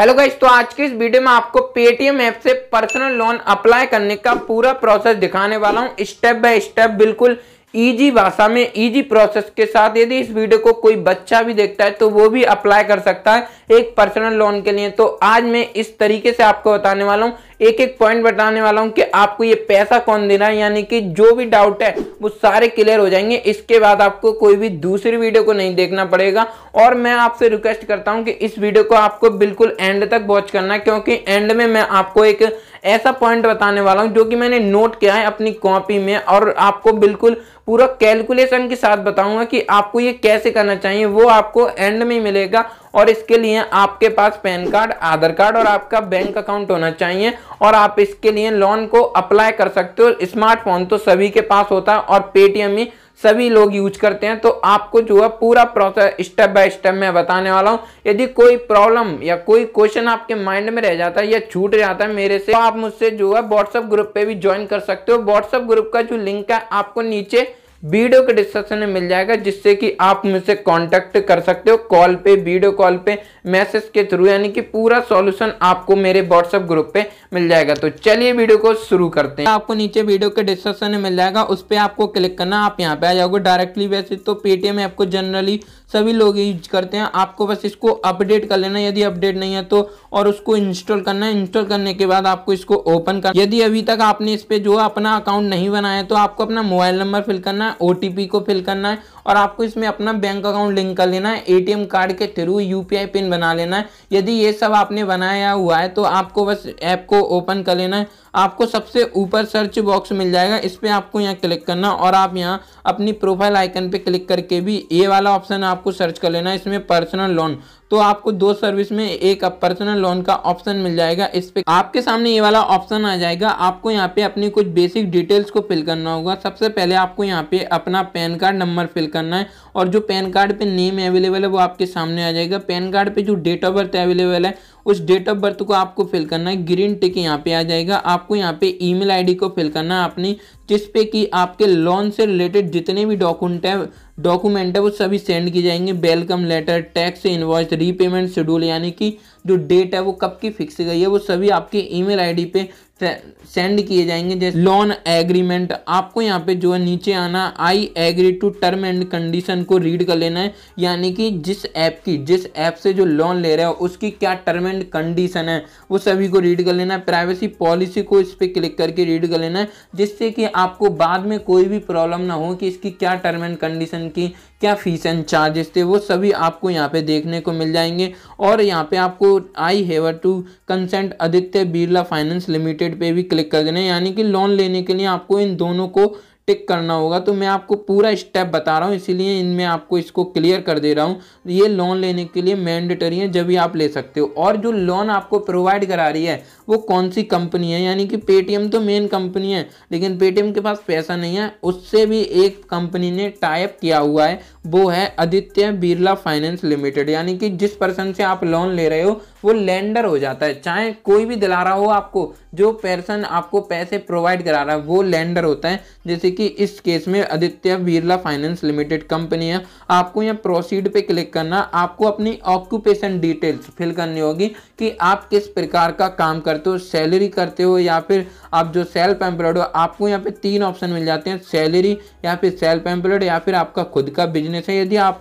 hello guys तो आज की इस वीडियो में आपको पेटीएम ऐप से पर्सनल लोन अप्लाई करने का पूरा प्रोसेस दिखाने वाला हूँ स्टेप बाय स्टेप बिल्कुल ईजी भाषा में ईजी प्रोसेस के साथ यदि इस वीडियो को कोई बच्चा भी देखता है तो वो भी अप्लाई कर सकता है एक पर्सनल लोन के लिए तो आज मैं इस तरीके से आपको बताने वाला हूँ एक एक पॉइंट बताने वाला हूँ कि आपको ये पैसा कौन देना है यानी कि जो भी डाउट है वो सारे क्लियर हो जाएंगे इसके बाद आपको कोई भी दूसरी वीडियो को नहीं देखना पड़ेगा और मैं आपसे रिक्वेस्ट करता हूँ कि इस वीडियो को आपको बिल्कुल एंड तक वॉच करना क्योंकि एंड में मैं आपको एक ऐसा पॉइंट बताने वाला हूँ जो कि मैंने नोट किया है अपनी कॉपी में और आपको बिल्कुल पूरा कैलकुलेशन के साथ बताऊंगा कि आपको ये कैसे करना चाहिए वो आपको एंड में मिलेगा और इसके लिए आपके पास पैन कार्ड आधार कार्ड और आपका बैंक अकाउंट होना चाहिए और आप इसके लिए लोन को अप्लाई कर सकते हो स्मार्टफोन तो सभी के पास होता है और पेटीएम ही सभी लोग यूज करते हैं तो आपको जो है पूरा प्रोसेस स्टेप बाय स्टेप मैं बताने वाला हूँ यदि कोई प्रॉब्लम या कोई क्वेश्चन आपके माइंड में रह जाता है या छूट जाता है मेरे से तो आप मुझसे जो है व्हाट्सअप ग्रुप पे भी ज्वाइन कर सकते हो व्हाट्सएप ग्रुप का जो लिंक है आपको नीचे वीडियो के डिस्क्रिप्शन में मिल जाएगा जिससे कि आप मुझसे कांटेक्ट कर सकते हो कॉल पे वीडियो कॉल पे मैसेज के थ्रू यानी कि पूरा सॉल्यूशन आपको मेरे व्हाट्सएप ग्रुप पे मिल जाएगा तो चलिए वीडियो को शुरू करते हैं आपको नीचे वीडियो के डिस्क्रिप्शन में मिल जाएगा उस पर आपको क्लिक करना आप यहाँ पे आ जाओगे डायरेक्टली वैसे तो पेटीएम ऐप को जनरली सभी लोग यूज करते हैं आपको बस इसको अपडेट कर लेना यदि अपडेट नहीं है तो और उसको इंस्टॉल करना है इंस्टॉल करने के बाद आपको इसको ओपन करना यदि अभी तक आपने इस पर जो अपना अकाउंट नहीं बनाया तो आपको अपना मोबाइल नंबर फिल करना है ओ को फिल करना है और आपको इसमें अपना बैंक अकाउंट लिंक कर लेना है एटीएम कार्ड के थ्रू यूपीआई पिन बना लेना है यदि ये सब आपने बनाया हुआ है तो आपको बस ऐप को ओपन कर लेना है आपको सबसे ऊपर सर्च बॉक्स मिल जाएगा इस पर आपको यहाँ क्लिक करना और आप यहाँ अपनी प्रोफाइल आइकन पर क्लिक करके भी ये वाला ऑप्शन आपको सर्च कर लेना है इसमें पर्सनल लोन तो आपको दो सर्विस में एक पर्सनल लोन का ऑप्शन मिल जाएगा इस पे आपके सामने ये वाला ऑप्शन आ जाएगा आपको यहाँ पे अपनी कुछ बेसिक डिटेल्स को फिल करना होगा सबसे पहले आपको यहाँ पे अपना पैन कार्ड नंबर फिल करना है और जो पैन कार्ड पे नेम अवेलेबल है वो आपके सामने आ जाएगा पैन कार्ड पे जो डेट ऑफ बर्थ अवेलेबल है उस डेट ऑफ बर्थ को आपको फिल करना है ग्रीन टिक यहाँ पे आ जाएगा आपको यहाँ पे ईमेल आईडी को फिल करना है आपने जिसपे कि आपके लोन से रिलेटेड जितने भी डॉक्यूमेंट है डॉक्यूमेंट है वो सभी सेंड किए जाएंगे welcome letter tax invoice repayment schedule यानी कि जो डेट है वो कब की फिक्स गई है वो सभी आपके ईमेल आईडी पे सेंड किए जाएंगे जैसे लोन एग्रीमेंट आपको यहाँ पे जो है नीचे आना I agree to term and condition को रीड कर लेना है यानी कि जिस ऐप की जिस ऐप से जो लोन ले रहे हो उसकी क्या टर्म एंड कंडीशन है वो सभी को रीड कर लेना है प्राइवेसी पॉलिसी को इस पर क्लिक करके रीड कर लेना है जिससे कि आपको बाद में कोई भी प्रॉब्लम ना हो कि इसकी क्या टर्म एंड कंडीशन की क्या फीस एंड चार्जेस थे वो सभी आपको यहाँ पे देखने को मिल जाएंगे और यहाँ पे आपको I hereby to consent Aditya Birla Finance Limited पे भी क्लिक कर देना यानी कि लोन लेने के लिए आपको इन दोनों को टिक करना होगा तो मैं आपको पूरा स्टेप बता रहा हूँ इसीलिए इनमें आपको इसको क्लियर कर दे रहा हूँ ये लोन लेने के लिए मैंडेटरी है जब भी आप ले सकते हो और जो लोन आपको प्रोवाइड करा रही है वो कौन सी कंपनी है यानी कि पेटीएम तो मेन कंपनी है लेकिन पेटीएम के पास पैसा नहीं है उससे भी एक कंपनी ने टाइप किया हुआ है वो है आदित्य बिरला फाइनेंस लिमिटेड यानी कि जिस पर्सन से आप लोन ले रहे हो वो लेंडर हो जाता है चाहे कोई भी दिला रहा हो आपको जो पर्सन आपको पैसे प्रोवाइड करा रहा है वो लेंडर होता है जैसे कि कि इस केस में Aditya Birla Finance Limited company है आपको यहाँ प्रोसीड पे क्लिक करना आपको अपनी ऑक्यूपेशन डिटेल्स फिल करनी होगी कि आप किस प्रकार का काम करते हो सैलरी करते हो या फिर आप जो सेल्फ एम्प्लॉयड हो आपको यहाँ पे तीन ऑप्शन मिल जाते हैं सैलरी या फिर सेल्फ एम्प्लॉयड या फिर आपका खुद का बिजनेस है यदि आप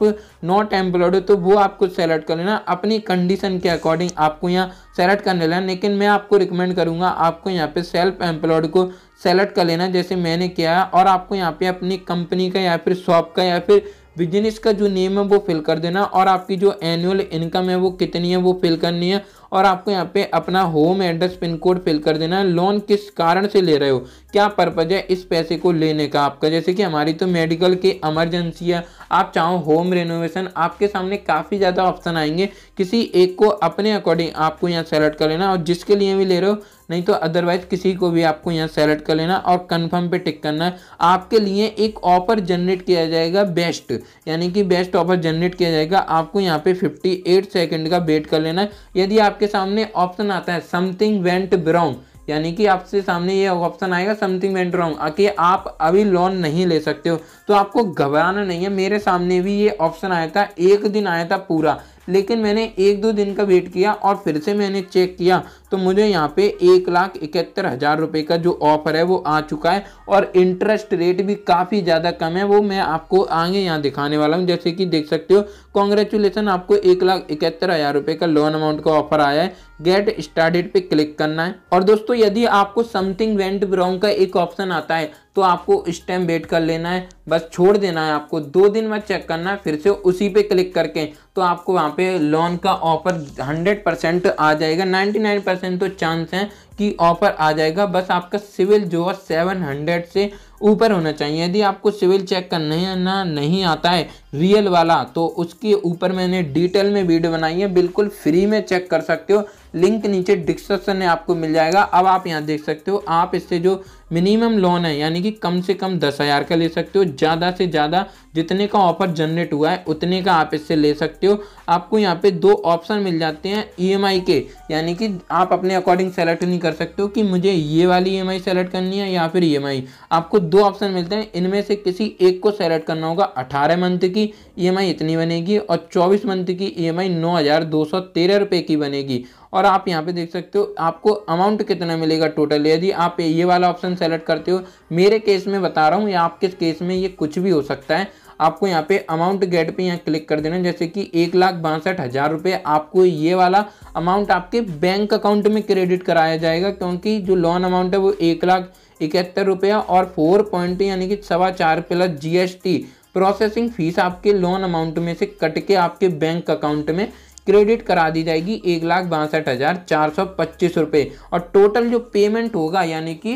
नॉट एम्प्लॉयड हो तो वो आपको सेलेक्ट कर लेना अपनी कंडीशन के अकॉर्डिंग आपको यहाँ सेलेक्ट कर लेना लेकिन मैं आपको रिकमेंड करूँगा आपको यहाँ पे सेल्फ एम्प्लॉयड को सेलेक्ट कर लेना जैसे मैंने किया है और आपको यहाँ पे अपनी कंपनी का या फिर शॉप का या फिर बिजनेस का जो नेम है वो फिल कर देना और आपकी जो एनुअल इनकम है वो कितनी है वो फिल करनी है और आपको यहाँ पे अपना home address pin code fill कर देना है लोन किस कारण से ले रहे हो क्या पर्पज है इस पैसे को लेने का आपका जैसे कि हमारी तो मेडिकल की इमरजेंसी है आप चाहो होम रेनोवेशन आपके सामने काफ़ी ज़्यादा ऑप्शन आएंगे किसी एक को अपने अकॉर्डिंग आपको यहाँ सेलेक्ट कर लेना और जिसके लिए भी ले रहे हो नहीं तो अदरवाइज किसी को भी आपको यहाँ सेलेक्ट कर लेना और कंफर्म पे टिक करना है आपके लिए एक ऑफर जनरेट किया जाएगा बेस्ट यानी कि बेस्ट ऑफर जनरेट किया जाएगा आपको यहाँ पे 58 सेकंड का वेट कर लेना है यदि आप आपके सामने ऑप्शन आता है समथिंग वेंट ब्रॉन्ग यानी कि आपसे सामने ये ऑप्शन आएगा समथिंग वेंट रॉन्ग आके आप अभी लोन नहीं ले सकते हो तो आपको घबराना नहीं है मेरे सामने भी ये ऑप्शन आया था एक दिन आया था पूरा लेकिन मैंने एक दो दिन का वेट किया और फिर से मैंने चेक किया तो मुझे यहाँ पे एक लाख इकहत्तर हज़ार रुपये का जो ऑफर है वो आ चुका है और इंटरेस्ट रेट भी काफ़ी ज़्यादा कम है वो मैं आपको आगे यहाँ दिखाने वाला हूँ जैसे कि देख सकते हो कॉन्ग्रेचुलेसन आपको एक लाख इकहत्तर हज़ार रुपये का लोन अमाउंट का ऑफर आया है गेट स्टार्टेड पे क्लिक करना है और दोस्तों यदि आपको समथिंग वेंट ब्रॉन्ग का एक ऑप्शन आता है तो आपको इस टाइम वेट कर लेना है बस छोड़ देना है आपको दो दिन बाद चेक करना है फिर से उसी पे क्लिक करके तो आपको वहाँ पे लोन का ऑफर 100 परसेंट आ जाएगा 99 परसेंट तो चांस है कि ऑफर आ जाएगा बस आपका सिविल जो है हंड्रेड से ऊपर होना चाहिए यदि आपको सिविल चेक करना नहीं आता है रियल वाला तो उसके ऊपर मैंने डिटेल में वीडियो बनाई है बिल्कुल फ्री में चेक कर सकते हो लिंक नीचे डिस्क्रिप्शन में आपको मिल जाएगा अब आप यहाँ देख सकते हो आप इससे जो मिनिमम लोन है यानी कि कम से कम दस हज़ार का ले सकते हो ज़्यादा से ज़्यादा जितने का ऑफर जनरेट हुआ है उतने का आप इससे ले सकते हो आपको यहाँ पे दो ऑप्शन मिल जाते हैं ई e के यानी कि आप अपने अकॉर्डिंग सेलेक्ट नहीं कर सकते हो कि मुझे ये वाली ई e सेलेक्ट करनी है या फिर ई e आपको दो ऑप्शन मिलते हैं इनमें से किसी एक को सेलेक्ट करना होगा अठारह मंथ की ई इतनी बनेगी और चौबीस मंथ की ई एम आई नौ हज़ार दो सौ तेरह रुपये की बनेगी और आप यहाँ पे देख सकते हो आपको अमाउंट कितना मिलेगा टोटल यदि आप ये वाला ऑप्शन सेलेक्ट करते हो मेरे केस में बता रहा हूँ या आपके केस में ये कुछ भी हो सकता है आपको यहाँ पे अमाउंट गेट पे यहाँ क्लिक कर देना जैसे कि एक लाख बासठ हज़ार रुपये आपको ये वाला अमाउंट आपके बैंक अकाउंट में क्रेडिट कराया जाएगा क्योंकि जो लोन अमाउंट है वो एक लाख इकहत्तर रुपया और फोर पॉइंट यानी कि सवा चार प्लस जीएसटी प्रोसेसिंग फीस आपके लोन अमाउंट में से कट के आपके बैंक अकाउंट में क्रेडिट करा दी जाएगी एक लाख बासठ हज़ार चार सौ पच्चीस रुपये और टोटल जो पेमेंट होगा यानी कि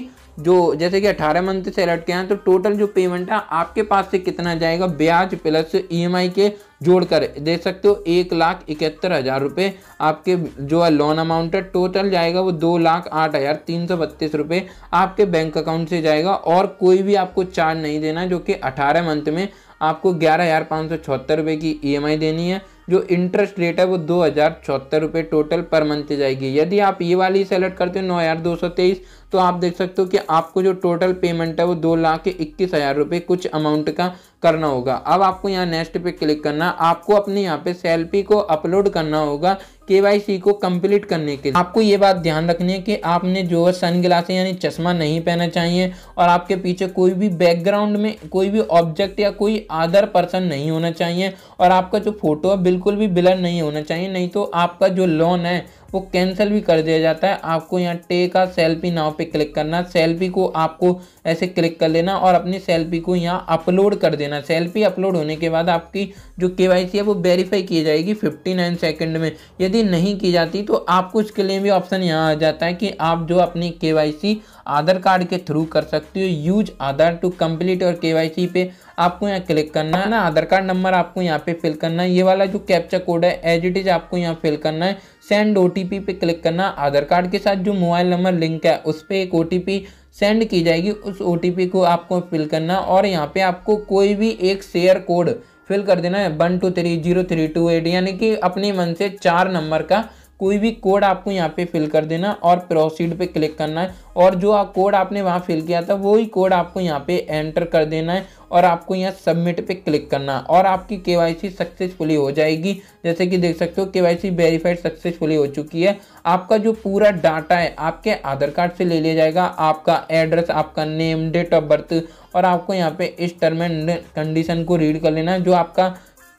जो जैसे कि अठारह मंथ से लटके के हैं तो टोटल जो पेमेंट है आपके पास से कितना जाएगा ब्याज प्लस ईएमआई e के जोड़कर देख सकते हो एक लाख इकहत्तर हज़ार रुपये आपके जो है लोन अमाउंट है टोटल जाएगा वो दो लाख आठ हज़ार तीन सौ बत्तीस रुपये आपके बैंक अकाउंट से जाएगा और कोई भी आपको चार्ज नहीं देना जो कि अठारह मंथ में आपको ग्यारह हज़ार पाँच सौ छहत्तर रुपये की ई e देनी है जो इंटरेस्ट रेट है वो दो हज़ार चौहत्तर रुपये टोटल पर मंथ जाएगी यदि आप ये वाली सेलेक्ट करते हो नौ हज़ार दो सौ तेईस तो आप देख सकते हो कि आपको जो टोटल पेमेंट है वो दो लाख इक्कीस हज़ार रुपये कुछ अमाउंट का करना होगा अब आपको यहाँ नेक्स्ट पे क्लिक करना आपको अपने यहाँ पे सेल्फी को अपलोड करना होगा के को कंप्लीट करने के आपको ये बात ध्यान रखनी है कि आपने जो है सन ग्लासें यानी चश्मा नहीं पहनना चाहिए और आपके पीछे कोई भी बैकग्राउंड में कोई भी ऑब्जेक्ट या कोई अदर पर्सन नहीं होना चाहिए और आपका जो फोटो है बिल्कुल भी ब्लर नहीं होना चाहिए नहीं तो आपका जो लोन है वो कैंसिल भी कर दिया जाता है आपको यहाँ टे का सेल्फी नाव पे क्लिक करना सेल्फी को आपको ऐसे क्लिक कर लेना और अपनी सेल्फी को यहाँ अपलोड कर देना सेल्फी अपलोड होने के बाद आपकी जो के है वो वेरीफाई की जाएगी फिफ्टी नाइन सेकेंड में यदि नहीं की जाती तो आपको इसके लिए भी ऑप्शन यहाँ आ जाता है कि आप जो अपनी के आधार कार्ड के थ्रू कर सकते हो यूज आधार टू कंप्लीट और के पे आपको यहाँ क्लिक करना है ना आधार कार्ड नंबर आपको यहाँ पे फिल करना है ये वाला जो कैप्चा कोड है एज इट इज आपको यहाँ फिल करना है सेंड ओ पे क्लिक करना आधार कार्ड के साथ जो मोबाइल नंबर लिंक है उस पर एक ओ सेंड की जाएगी उस ओ को आपको फिल करना और यहाँ पे आपको कोई भी एक शेयर कोड फिल कर देना है one two three zero three two eight यानी कि अपने मन से चार नंबर का कोई भी कोड आपको यहाँ पे फिल कर देना और प्रोसीड पे क्लिक करना है और जो आप कोड आपने वहाँ फिल किया था वही कोड आपको यहाँ पे एंटर कर देना है और आपको यहाँ सबमिट पे क्लिक करना है और आपकी के सक्सेसफुली हो जाएगी जैसे कि देख सकते हो के वाई वेरीफाइड सक्सेसफुली हो चुकी है आपका जो पूरा डाटा है आपके आधार कार्ड से ले लिया जाएगा आपका एड्रेस आपका नेम डेट ऑफ बर्थ और आपको यहाँ पे इस टर्म एंड कंडीशन को रीड कर लेना है जो आपका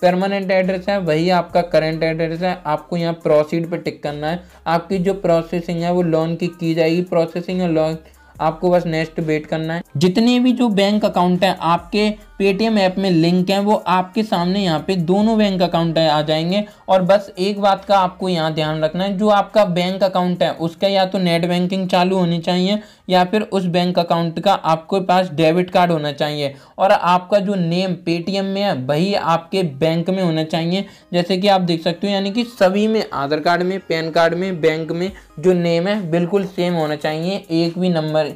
परमानेंट एड्रेस है वही आपका करंट एड्रेस है आपको यहाँ प्रोसीड पे टिक करना है आपकी जो प्रोसेसिंग है वो लोन की की जाएगी प्रोसेसिंग और लोन आपको बस नेक्स्ट वेट करना है जितने भी जो बैंक अकाउंट है आपके पेटीएम ऐप में लिंक है वो आपके सामने यहाँ पे दोनों बैंक अकाउंट आ जाएंगे और बस एक बात का आपको यहाँ ध्यान रखना है जो आपका बैंक अकाउंट है उसका या तो नेट बैंकिंग चालू होनी चाहिए या फिर उस बैंक अकाउंट का आपके पास डेबिट कार्ड होना चाहिए और आपका जो नेम पेटीएम में है वही आपके बैंक में होना चाहिए जैसे कि आप देख सकते हो यानी कि सभी में आधार कार्ड में पैन कार्ड में बैंक में जो नेम है बिल्कुल सेम होना चाहिए एक भी नंबर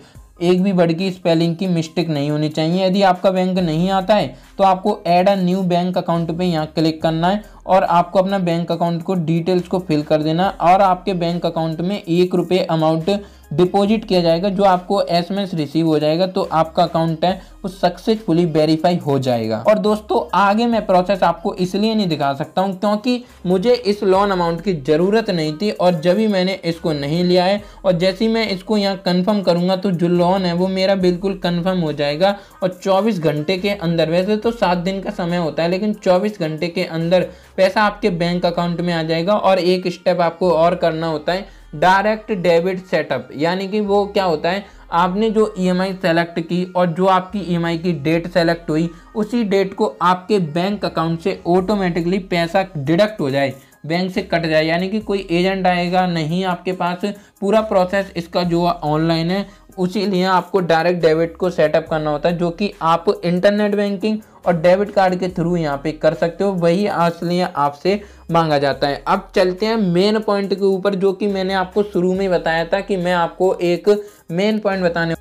एक भी बड़ की स्पेलिंग की मिस्टेक नहीं होनी चाहिए यदि आपका बैंक नहीं आता है तो आपको add a new bank account पे यहाँ क्लिक करना है और आपको अपना बैंक अकाउंट को डिटेल्स को फिल कर देना और आपके बैंक अकाउंट में एक रुपये अमाउंट डिपॉजिट किया जाएगा जो आपको एस रिसीव हो जाएगा तो आपका अकाउंट है वो सक्सेसफुली वेरीफाई हो जाएगा और दोस्तों आगे मैं प्रोसेस आपको इसलिए नहीं दिखा सकता हूँ क्योंकि मुझे इस लोन अमाउंट की ज़रूरत नहीं थी और जब ही मैंने इसको नहीं लिया है और जैसे ही मैं इसको यहाँ कंफर्म करूँगा तो जो लोन है वो मेरा बिल्कुल कन्फर्म हो जाएगा और चौबीस घंटे के अंदर वैसे तो सात दिन का समय होता है लेकिन चौबीस घंटे के अंदर पैसा आपके बैंक अकाउंट में आ जाएगा और एक स्टेप आपको और करना होता है डायरेक्ट डेबिट सेटअप यानी कि वो क्या होता है आपने जो ईएमआई e सेलेक्ट की और जो आपकी ई e की डेट सेलेक्ट हुई उसी डेट को आपके बैंक अकाउंट से ऑटोमेटिकली पैसा डिडक्ट हो जाए बैंक से कट जाए यानी कि कोई एजेंट आएगा नहीं आपके पास पूरा प्रोसेस इसका जो ऑनलाइन है उसी लिए आपको डायरेक्ट डेबिट को सेटअप करना होता है जो कि आप इंटरनेट बैंकिंग और डेबिट कार्ड के थ्रू यहाँ पे कर सकते हो वही असली आपसे मांगा जाता है अब चलते हैं मेन पॉइंट के ऊपर जो कि मैंने आपको शुरू में बताया था कि मैं आपको एक मेन पॉइंट बताने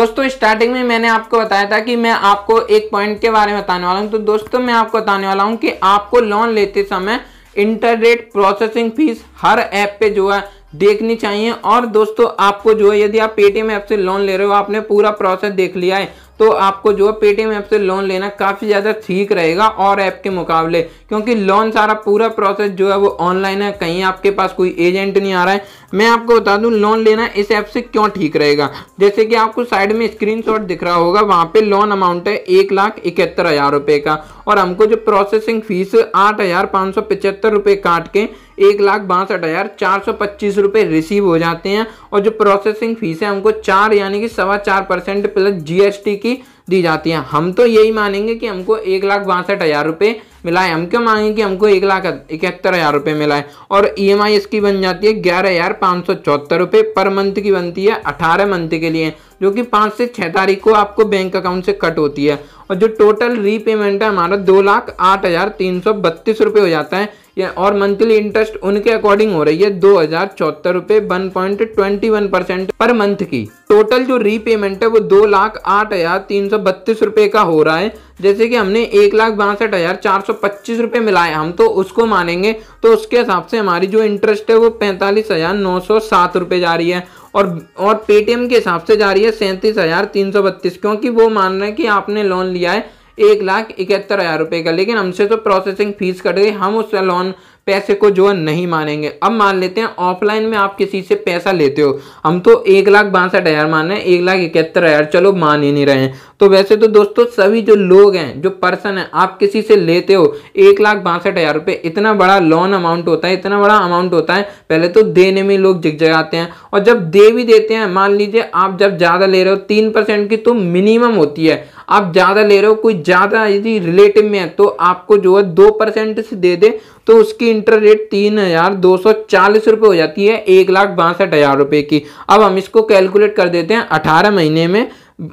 दोस्तों स्टार्टिंग में मैंने आपको बताया था कि मैं आपको एक पॉइंट के बारे में बताने वाला हूँ तो दोस्तों मैं आपको बताने वाला हूँ कि आपको लोन लेते समय इंटरनेट प्रोसेसिंग फीस हर ऐप पे जो है देखनी चाहिए और दोस्तों आपको जो है यदि आप पेटीएम ऐप से लोन ले रहे हो आपने पूरा प्रोसेस देख लिया है तो आपको जो है पेटीएम ऐप से लोन लेना काफ़ी ज़्यादा ठीक रहेगा और ऐप के मुकाबले क्योंकि लोन सारा पूरा प्रोसेस जो है वो ऑनलाइन है कहीं आपके पास कोई एजेंट नहीं आ रहा है मैं आपको बता दूं लोन लेना इस ऐप से क्यों ठीक रहेगा जैसे कि आपको साइड में स्क्रीनशॉट दिख रहा होगा वहाँ पे लोन अमाउंट है एक लाख इकहत्तर हज़ार रुपये का और हमको जो प्रोसेसिंग फीस आठ हज़ार पाँच सौ पचहत्तर रुपये काट के एक लाख बासठ हज़ार चार सौ पच्चीस रुपये रिसीव हो जाते हैं और जो प्रोसेसिंग फीस है हमको चार यानी कि सवा चार परसेंट प्लस जीएसटी की दी जाती है हम तो यही मानेंगे कि हमको एक लाख बासठ हज़ार रुपये मिला है हम क्यों मांगे कि हमको एक लाख इकहत्तर हज़ार रुपये मिला है और ई एम आई इसकी बन जाती है ग्यारह हज़ार पाँच सौ चौहत्तर रुपये पर मंथ की बनती है अठारह मंथ के लिए जो कि पाँच से छः तारीख को आपको बैंक अकाउंट से कट होती है और जो टोटल रीपेमेंट है हमारा दो लाख आठ हज़ार तीन सौ बत्तीस रुपये हो जाता है या और मंथली इंटरेस्ट उनके अकॉर्डिंग हो रही है दो हजार चौहत्तर रुपए one point twenty one percent पर मंथ की टोटल जो रीपेमेंट है वो दो लाख आठ हजार तीन सौ बत्तीस रूपए का हो रहा है जैसे कि हमने एक लाख बासठ हजार चार सौ पच्चीस रूपए मिलाए हम तो उसको मानेंगे तो उसके हिसाब से हमारी जो इंटरेस्ट है वो पैंतालीस हजार नौ सौ सात रूपए जा रही है और और पेटीएम के हिसाब से जा रही है सैंतीस हजार तीन सौ बत्तीस क्योंकि वो मान रहे हैं कि आपने लोन लिया है एक लाख इकहत्तर हज़ार रुपये का लेकिन हमसे तो प्रोसेसिंग फीस कट गई हम उस लोन पैसे को जो है नहीं मानेंगे अब मान लेते हैं ऑफलाइन में आप किसी से पैसा लेते हो हम तो एक लाख बासठ हज़ार मान रहे हैं एक लाख इकहत्तर हज़ार चलो मान ही नहीं रहे हैं तो वैसे तो दोस्तों सभी जो लोग हैं जो पर्सन है आप किसी से लेते हो एक लाख बासठ हज़ार रुपये इतना बड़ा लोन अमाउंट होता है इतना बड़ा अमाउंट होता है पहले तो देने में लोग जगाते हैं और जब दे भी देते हैं मान लीजिए आप जब ज़्यादा ले रहे हो तीन परसेंट की तो मिनिमम होती है आप ज़्यादा ले रहे हो कोई ज़्यादा यदि रिलेटिव में है तो आपको जो है दो परसेंट से दे दे तो उसकी इंटर रेट तीन हज़ार दो सौ चालीस रुपये हो जाती है एक लाख बासठ हज़ार रुपये की अब हम इसको कैलकुलेट कर देते हैं अठारह महीने में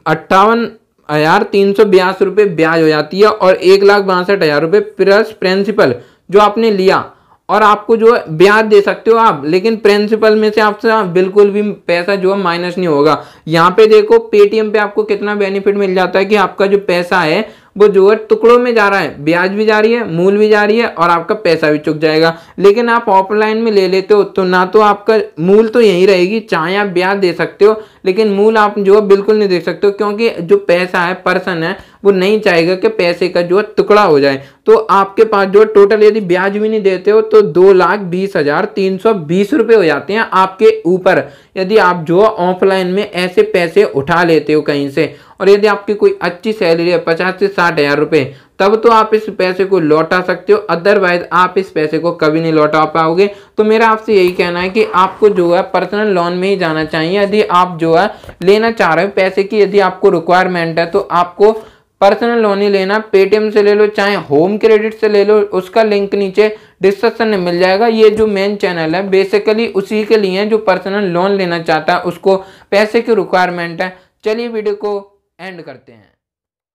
अट्ठावन हज़ार तीन सौ बयास रुपये ब्याज हो जाती है और एक लाख बासठ हज़ार रुपये प्लस प्रिंसिपल जो आपने लिया और आपको जो है ब्याज दे सकते हो आप लेकिन प्रिंसिपल में से आपसे बिल्कुल भी पैसा जो है माइनस नहीं होगा यहाँ पे देखो पेटीएम पे आपको कितना बेनिफिट मिल जाता है कि आपका जो पैसा है वो जो है टुकड़ों में जा रहा है ब्याज भी जा रही है मूल भी जा रही है और आपका पैसा भी चुक जाएगा लेकिन आप ऑफलाइन में ले लेते हो तो ना तो आपका मूल तो यही रहेगी चाहे आप ब्याज दे सकते हो लेकिन मूल आप जो है बिल्कुल नहीं दे सकते हो क्योंकि जो पैसा है पर्सन है वो नहीं चाहेगा कि पैसे का जो है टुकड़ा हो जाए तो आपके पास जो टोटल यदि ब्याज भी नहीं देते हो तो दो लाख बीस हजार तीन सौ बीस रुपये हो जाते हैं आपके ऊपर यदि आप जो ऑफलाइन में ऐसे पैसे उठा लेते हो कहीं से और यदि आपकी कोई अच्छी सैलरी है पचास से साठ हज़ार रुपए तब तो आप इस पैसे को लौटा सकते हो अदरवाइज आप इस पैसे को कभी नहीं लौटा पाओगे तो मेरा आपसे यही कहना है कि आपको जो है पर्सनल लोन में ही जाना चाहिए यदि आप जो है लेना चाह रहे हो पैसे की यदि आपको रिक्वायरमेंट है तो आपको पर्सनल लोन ही लेना पेटीएम से ले लो चाहे होम क्रेडिट से ले लो उसका लिंक नीचे डिस्क्रिप्शन में मिल जाएगा ये जो मेन चैनल है बेसिकली उसी के लिए जो पर्सनल लोन लेना चाहता है उसको पैसे की रिक्वायरमेंट है चलिए वीडियो को एंड करते हैं